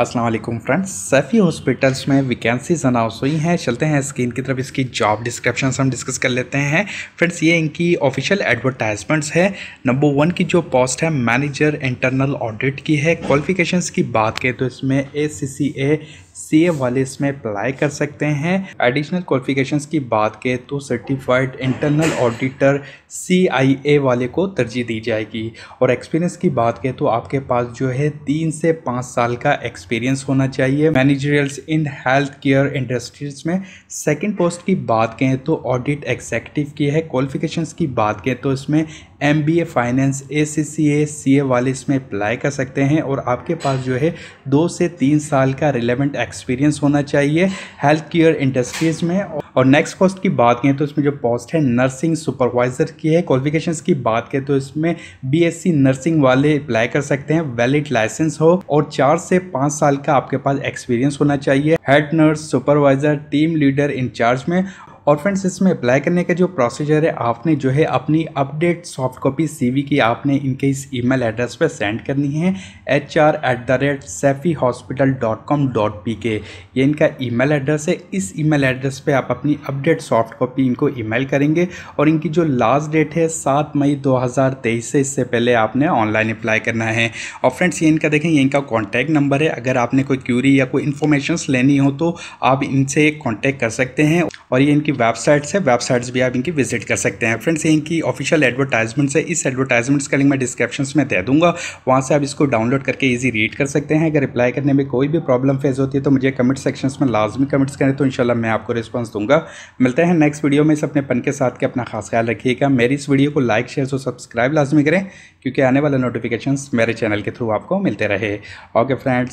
अस्सलाम वालेकुम friends Saifee hospitals में वैकेंसीज अनाउंस हुई हैं चलते हैं स्क्रीन की तरफ इसकी जॉब डिस्क्रिप्शन हम डिस्कस कर लेते हैं फ्रेंड्स ये इनकी ऑफिशियल एडवर्टाइजमेंट्स है नंबर वन की जो पोस्ट है मैनेजर इंटरनल ऑडिट की है क्वालिफिकेशंस की बात करें तो इसमें ए C C A C A वाले इसमें अप्लाई कर सकते हैं एडिशनल क्वालिफिकेशंस की बात करें तो certified internal auditor C I A वाले को तरजीह दी जाएगी और एक्सपीरियंस की बात करें तो आपके पास जो है तीन से पाँच साल का एक्सपीरियंस होना चाहिए managerials in health care industries में सेकेंड पोस्ट की बात करें तो ऑडिट एग्जैक्टिव की है क्वालिफिकेशन की बात करें तो इसमें M B A finance A C C A C A वाले इसमें अप्लाई कर सकते हैं और आपके पास जो है दो से तीन साल का रिलेवेंट एक्सपीरियंस होना चाहिए हेल्थ केयर इंडस्ट्रीज़ में और नेक्स्ट पोस्ट की बात करें तो इसमें जो पोस्ट है नर्सिंग सुपरवाइज़र की है क्वालिफिकेशन की बात करें तो इसमें सी नर्सिंग वाले अप्लाई कर सकते हैं वैलिड लाइसेंस हो और चार से पाँच साल का आपके पास एक्सपीरियंस होना चाहिए head nurse supervisor team leader incharge में और फ्रेंड्स इसमें अप्लाई करने का जो प्रोसीजर है आपने जो है अपनी अपडेट सॉफ्ट कॉपी सी की आपने इनके इस ईमेल एड्रेस पर सेंड करनी है H R at the rate Saifee hospital dot com dot P K ये इनका ईमेल एड्रेस है इस ईमेल एड्रेस पे आप अपनी अपडेट सॉफ्ट कॉपी इनको ईमेल करेंगे और इनकी जो लास्ट डेट है सात मई दो से इससे पहले आपने ऑनलाइन अप्लाई करना है और फ्रेंड्स ये इनका देखें ये इनका कॉन्टैक्ट नंबर है अगर आपने कोई क्यूरी या कोई इन्फॉर्मेशन लेनी हो तो आप इनसे कॉन्टैक्ट कर सकते हैं और ये इनकी वेबसाइट्स है वेबसाइट्स भी आप इनकी विजिट कर सकते हैं फ्रेंड्स ये इनकी ऑफिशियल एडवर्टाइजमेंट्स है इस एडवर्टाइजमेंट्स का लिंक मैं डिस्क्रिप्शन में दे दूंगा वहाँ से आप इसको डाउनलोड करके ईजी रीड कर सकते हैं अगर रिप्लाई करने में कोई भी प्रॉब्लम फेस होती है तो मुझे कमेंट सेक्शन में लाजमी कमेंट्स करें तो इनशाला मैं आपको रिस्पॉन्स दूंगा मिलते हैं नेक्स्ट वीडियो में इस अपने पन के साथ के अपना खास ख्याल रखिएगा मेरी इस वीडियो को लाइक शेयर और सब्सक्राइब लाजमी करें क्योंकि आने वाले नोटिफिकेशन मेरे चैनल के थ्रू आपको मिलते रहे ओके फ्रेंड्स